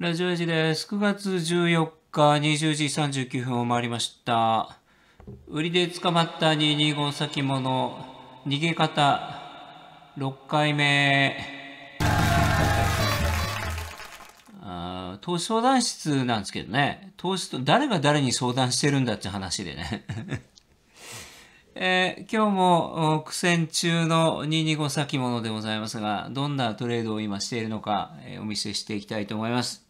ラジオエジです。9月14日20時39分を回りました。売りで捕まった225先物、逃げ方、6回目。あ投資相談室なんですけどね。投資と、誰が誰に相談してるんだって話でね。えー、今日も苦戦中の225先物でございますが、どんなトレードを今しているのか、えー、お見せしていきたいと思います。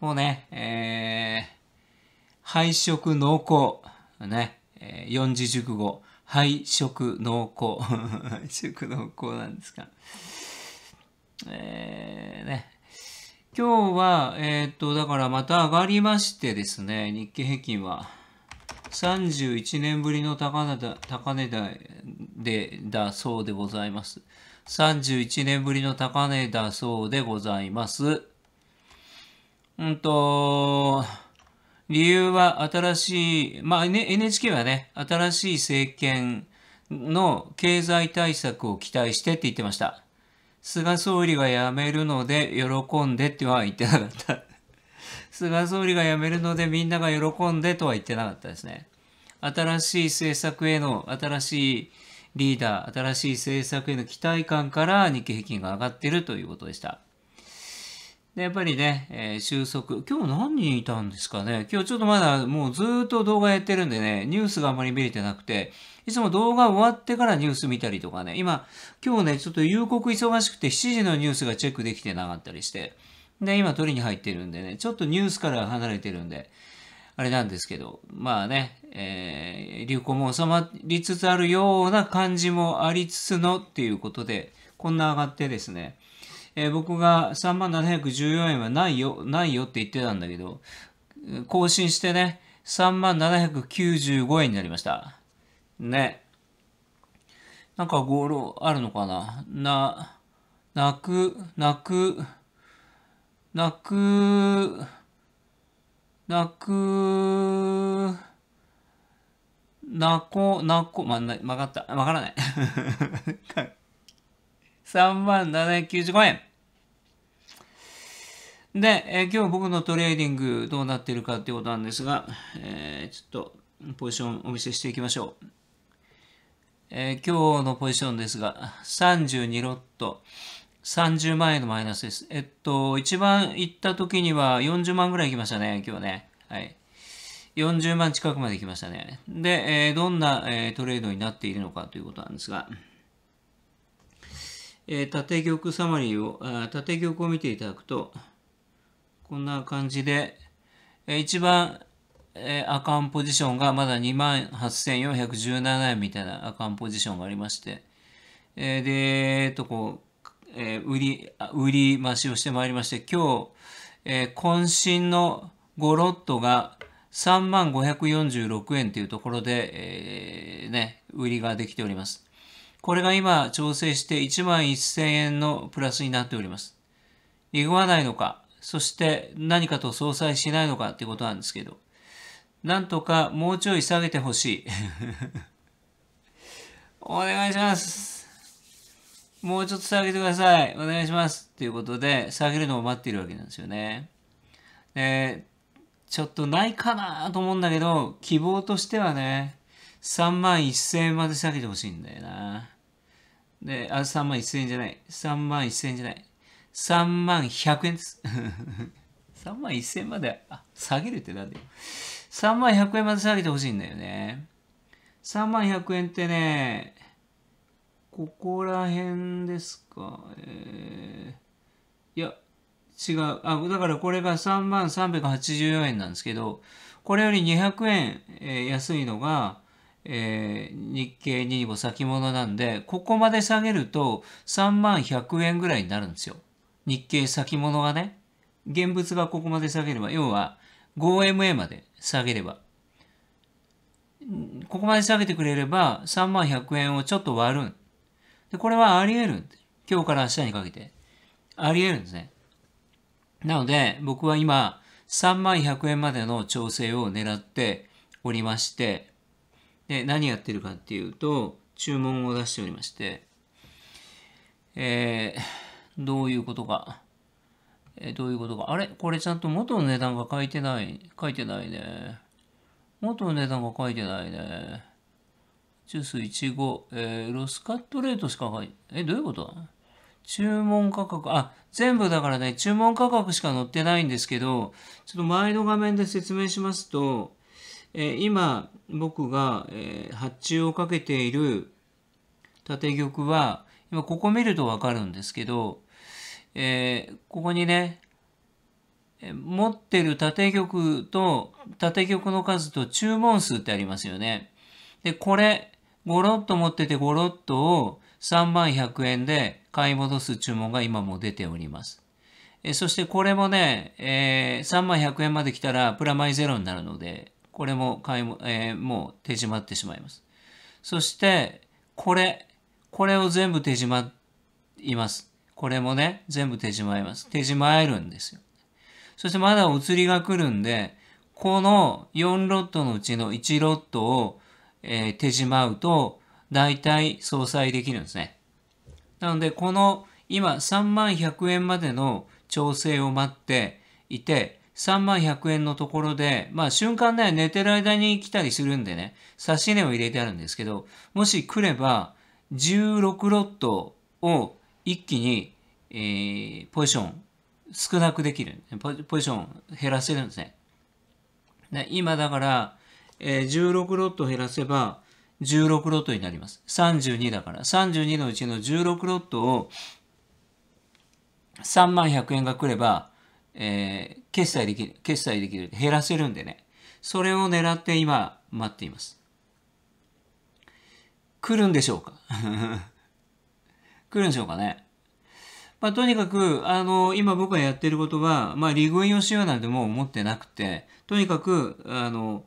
もうね、えー、配色濃厚、ね、え四字熟語、配色濃厚、配色濃厚なんですか。えー、ね、今日は、えー、っと、だからまた上がりましてですね、日経平均は、31年ぶりの高値だ、高値だ、で、だそうでございます。31年ぶりの高値だそうでございます。うんと、理由は新しい、まあ、NHK はね、新しい政権の経済対策を期待してって言ってました。菅総理が辞めるので喜んでっては言ってなかった。菅総理が辞めるのでみんなが喜んでとは言ってなかったですね。新しい政策への、新しいリーダー、新しい政策への期待感から日経平均が上がっているということでした。で、やっぱりね、えー、収束。今日何人いたんですかね今日ちょっとまだもうずっと動画やってるんでね、ニュースがあんまり見れてなくて、いつも動画終わってからニュース見たりとかね、今、今日ね、ちょっと夕刻忙しくて7時のニュースがチェックできてなかったりして、で、今取りに入ってるんでね、ちょっとニュースから離れてるんで、あれなんですけど、まあね、えー、流行も収まりつつあるような感じもありつつのっていうことで、こんな上がってですね、えー、僕が3714円はないよ、ないよって言ってたんだけど、更新してね、3795円になりました。ね。なんかゴールあるのかなな、泣く、泣く、泣く、泣く、泣こ、泣こ、ま、曲がった。わからない。3万795円。で、えー、今日僕のトレーディングどうなっているかってことなんですが、えー、ちょっとポジションお見せしていきましょう。えー、今日のポジションですが、32ロット、30万円のマイナスです。えっと、一番行った時には40万ぐらい行きましたね、今日ね。はい。40万近くまで行きましたね。で、えー、どんな、えー、トレードになっているのかということなんですが、えー、縦玉サマリーを、あ縦玉を見ていただくと、こんな感じで、え一番、えー、アカンポジションがまだ28,417円みたいなアカンポジションがありまして、えー、で、えっと、こう、えー、売り、売り増しをしてまいりまして、今日、えー、渾身のゴロットが3万546円というところで、えー、ね、売りができております。これが今調整して1万1000円のプラスになっております。いぐわないのか、そして何かと相殺しないのかっていうことなんですけど、なんとかもうちょい下げてほしい。お願いします。もうちょっと下げてください。お願いします。ということで、下げるのを待っているわけなんですよね。で、ちょっとないかなと思うんだけど、希望としてはね、3万1000円まで下げてほしいんだよな。で、あ、3万1000円じゃない。3万1000円じゃない。3万100円です。3万1000円まで、あ、下げるってなんだよ。3万100円まで下げてほしいんだよね。3万100円ってね、ここら辺ですか。えー、いや、違う。あ、だからこれが3万384円なんですけど、これより200円、えー、安いのが、えー、日経225先物なんで、ここまで下げると3万100円ぐらいになるんですよ。日経先物がね、現物がここまで下げれば、要は 5MA まで下げれば、ここまで下げてくれれば3万100円をちょっと割るん。で、これはあり得るん。今日から明日にかけて。あり得るんですね。なので、僕は今、3万100円までの調整を狙っておりまして、で、何やってるかっていうと、注文を出しておりまして、えー、どういうことか。えどういうことか。あれこれちゃんと元の値段が書いてない。書いてないね。元の値段が書いてないね。ジュース15、えー、ロスカットレートしか書いて、え、どういうこと注文価格、あ、全部だからね、注文価格しか載ってないんですけど、ちょっと前の画面で説明しますと、えー、今、僕が、えー、発注をかけている縦玉は、今ここ見るとわかるんですけど、えー、ここにね、持ってる縦玉と、縦玉の数と注文数ってありますよね。で、これ、ゴロッと持っててゴロッとを3万100円で買い戻す注文が今も出ております。えそしてこれもね、えー、3万100円まで来たらプラマイゼロになるので、これも買いも、えー、もう手締まってしまいます。そして、これ、これを全部手締まいます。これもね、全部手じまいます。手じまえるんですよ。そしてまだお釣りが来るんで、この4ロットのうちの1ロットを、えー、手じまうと、大体相殺できるんですね。なので、この今3万100円までの調整を待っていて、3万100円のところで、まあ瞬間ね、寝てる間に来たりするんでね、差し値を入れてあるんですけど、もし来れば、16ロットを一気に、えー、ポジション少なくできるポジ。ポジション減らせるんですね。で今だから、えー、16ロット減らせば16ロットになります。32だから。32のうちの16ロットを3万100円が来れば、えー、決済できる、決済できる。減らせるんでね。それを狙って今待っています。来るんでしょうか 来るんでしょうかね。まあ、とにかく、あの、今僕がやってることは、まあ、リグイをしようなんてもう思ってなくて、とにかく、あの、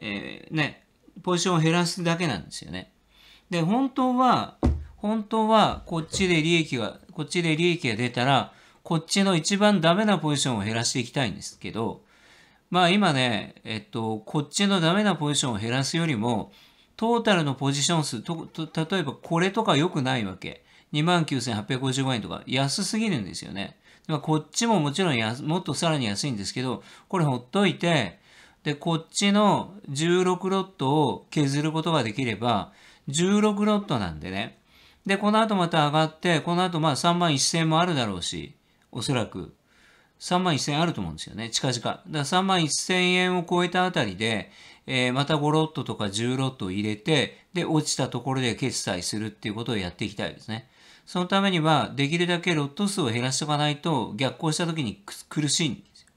えー、ね、ポジションを減らすだけなんですよね。で、本当は、本当は、こっちで利益が、こっちで利益が出たら、こっちの一番ダメなポジションを減らしていきたいんですけど、まあ今ね、えっと、こっちのダメなポジションを減らすよりも、トータルのポジション数、と、と例えばこれとか良くないわけ。29,855円とか安すぎるんですよね。こっちももちろんやもっとさらに安いんですけど、これほっといて、で、こっちの16ロットを削ることができれば、16ロットなんでね。で、この後また上がって、この後まあ3万1000もあるだろうし、おそらく。3万1000あると思うんですよね。近々。だから3万1000円を超えたあたりで、えー、また5ロットとか10ロットを入れて、で、落ちたところで決済するっていうことをやっていきたいですね。そのためには、できるだけロット数を減らしておかないと、逆行した時に苦しいんですよ。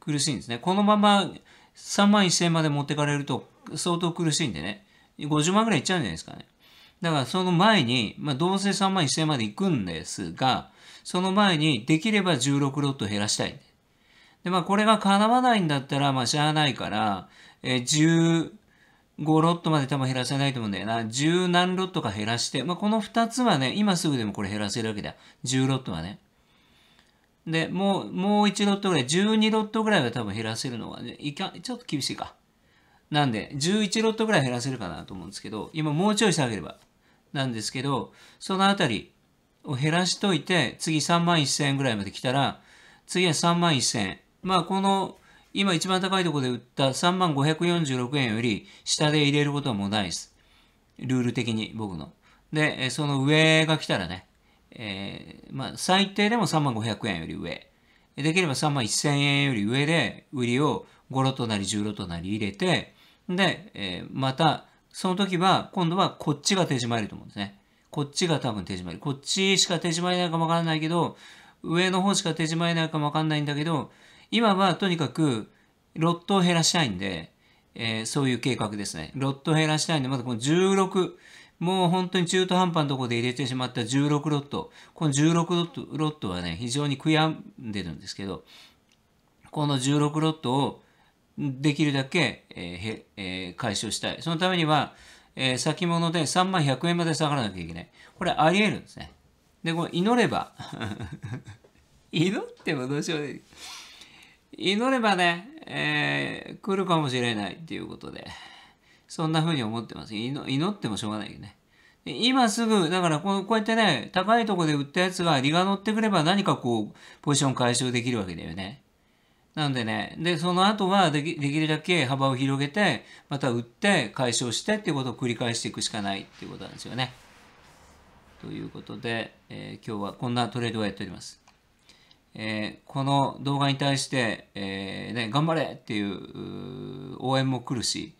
苦しいんですね。このまま3万1000円まで持ってかれると相当苦しいんでね。50万ぐらいいっちゃうんじゃないですかね。だからその前に、まあ、どうせ3万1000円まで行くんですが、その前にできれば16ロット減らしたい。で、まあこれが叶わないんだったら、まあしゃあないから、えー、10、5ロットまで多分減らせないと思うんだよな。10何ロットか減らして、まあ、この2つはね、今すぐでもこれ減らせるわけだ。10ロットはね。で、もう、もう1ロットぐらい、12ロットぐらいは多分減らせるのは、ね、いか、ちょっと厳しいか。なんで、11ロットぐらい減らせるかなと思うんですけど、今もうちょい下げれば。なんですけど、そのあたりを減らしといて、次3万1000円ぐらいまで来たら、次は3万1000円。まあ、この今一番高いところで売った3万546円より下で入れることはもうないです。ルール的に僕の。で、その上が来たらね、えー、まあ最低でも3万500円より上。できれば3万1000円より上で売りを5ロとなり10ロとなり入れて、で、えー、また、その時は、今度はこっちが手締まりと思うんですね。こっちが多分手締まり。こっちしか手締まりないかもわからないけど、上の方しか手締まりないかもわからないんだけど、今はとにかくロットを減らしたいんで、えー、そういう計画ですね。ロットを減らしたいんで、まずこの16、もう本当に中途半端のところで入れてしまった16ロット。この16ロットロットはね、非常に悔やんでるんですけど、この16ロットをできるだけ、えーえー、解消したい。そのためには、えー、先物で3万100円まで下がらなきゃいけない。これあり得るんですね。で、これ祈れば 祈ってもどうしようもない。祈ればね、えー、来るかもしれないっていうことで、そんな風に思ってます。祈ってもしょうがないよね。今すぐ、だからこうやってね、高いとこで売ったやつが利が乗ってくれば何かこう、ポジション回収できるわけだよね。なんでね、で、その後はできできるだけ幅を広げて、また売って解消してっていうことを繰り返していくしかないっていうことなんですよね。ということで、えー、今日はこんなトレードをやっております。えー、この動画に対して、えー、ね、頑張れっていう応援も来るし、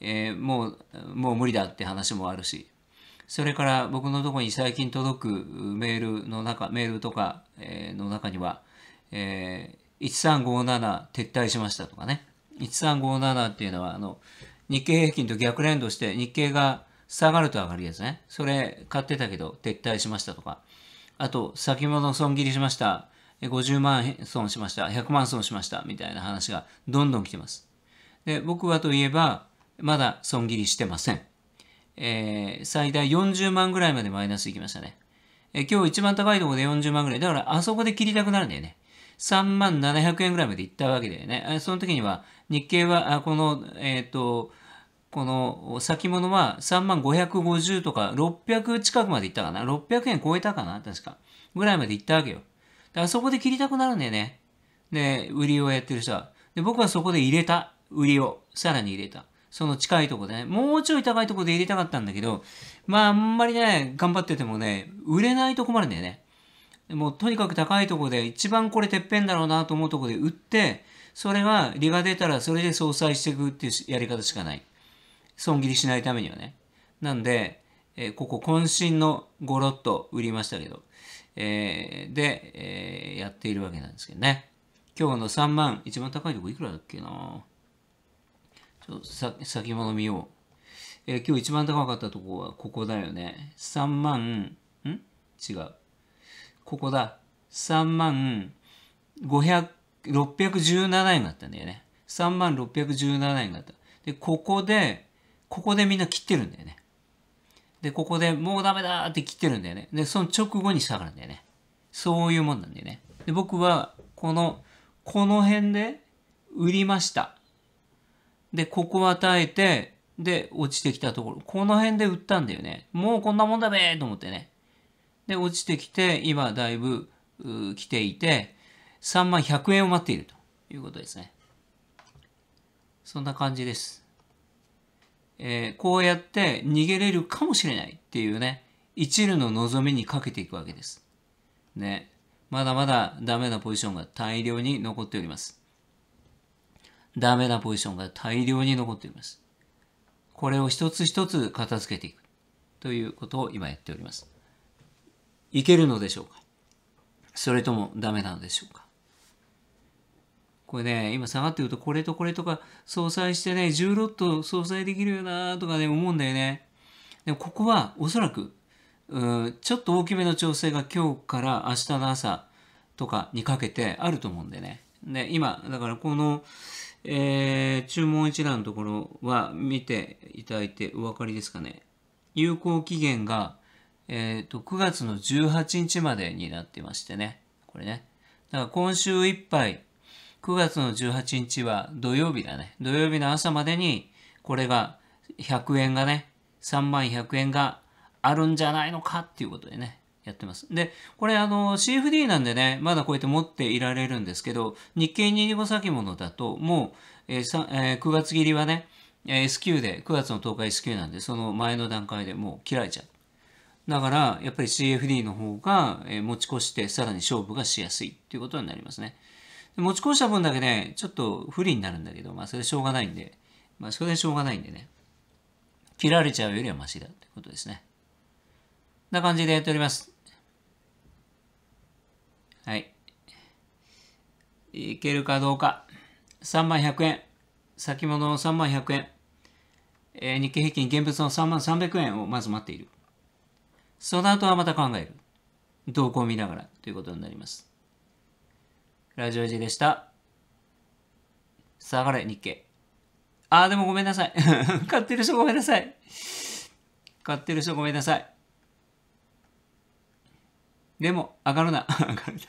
えー、もうもう無理だって話もあるしそれから僕のとこに最近届くメールの中メールとか、えの中には、え1357撤退しましたとかね1357っていうのはあの日経平均と逆連動して日経が下がると上がるやつねそれ買ってたけど撤退しましたとかあと先物損切りしました50万損しました、100万損しました、みたいな話がどんどん来てます。で、僕はといえば、まだ損切りしてません。えー、最大40万ぐらいまでマイナスいきましたね。えー、今日一番高いところで40万ぐらい。だからあそこで切りたくなるんだよね。3万700円ぐらいまでいったわけだよね。その時には日経は、この、えっ、ー、と、この先物は3万550とか600近くまでいったかな。600円超えたかな確か。ぐらいまでいったわけよ。だからそこで切りたくなるんだよね。で、売りをやってる人は。で、僕はそこで入れた。売りを。さらに入れた。その近いとこでね。もうちょい高いとこで入れたかったんだけど、まああんまりね、頑張っててもね、売れないと困るんだよね。もうとにかく高いとこで、一番これてっぺんだろうなと思うとこで売って、それが利が出たらそれで相殺していくっていうやり方しかない。損切りしないためにはね。なんで、えここ渾身のゴロッと売りましたけど、えー、で、えー、やっているわけなんですけどね。今日の3万、一番高いとこいくらだっけなちょっと先物見よう。えー、今日一番高かったとこはここだよね。3万、ん違う。ここだ。3万500、617円だったんだよね。3万617円だった。で、ここで、ここでみんな切ってるんだよね。で、ここでもうダメだって切ってるんだよね。で、その直後に下がるんだよね。そういうもんなんだよね。で、僕は、この、この辺で売りました。で、ここは耐えて、で、落ちてきたところ。この辺で売ったんだよね。もうこんなもんだべと思ってね。で、落ちてきて、今だいぶ来ていて、3万100円を待っているということですね。そんな感じです。えー、こうやって逃げれるかもしれないっていうね、一縷の望みにかけていくわけです。ね。まだまだダメなポジションが大量に残っております。ダメなポジションが大量に残っております。これを一つ一つ片付けていくということを今やっております。いけるのでしょうかそれともダメなのでしょうかこれね、今下がってるとこれとこれとか相殺してね、10ロット相殺できるよなとかね、思うんだよね。でもここはおそらく、うん、ちょっと大きめの調整が今日から明日の朝とかにかけてあると思うんでね。で、今、だからこの、えー、注文一覧のところは見ていただいてお分かりですかね。有効期限が、えーと9月の18日までになってましてね。これね。だから今週いっぱい9月の18日は土曜日だね。土曜日の朝までに、これが100円がね、3万100円があるんじゃないのかっていうことでね、やってます。で、これあの CFD なんでね、まだこうやって持っていられるんですけど、日経225先物だともう、えーえー、9月切りはね、S q で、9月の10日 S q なんで、その前の段階でもう切られちゃう。だから、やっぱり CFD の方が持ち越して、さらに勝負がしやすいっていうことになりますね。持ち越した分だけね、ちょっと不利になるんだけど、まあそれしょうがないんで、まあそれでしょうがないんでね、切られちゃうよりはマシだってことですね。な感じでやっております。はい。いけるかどうか。3万100円。先物の3万100円。えー、日経平均現物の3万300円をまず待っている。その後はまた考える。動向を見ながらということになります。ラジオ J でした。下がれ、日経。あー、でもごめんなさい。買ってる人ごめんなさい。買ってる人ごめんなさい。でも、上がるな。上がるな。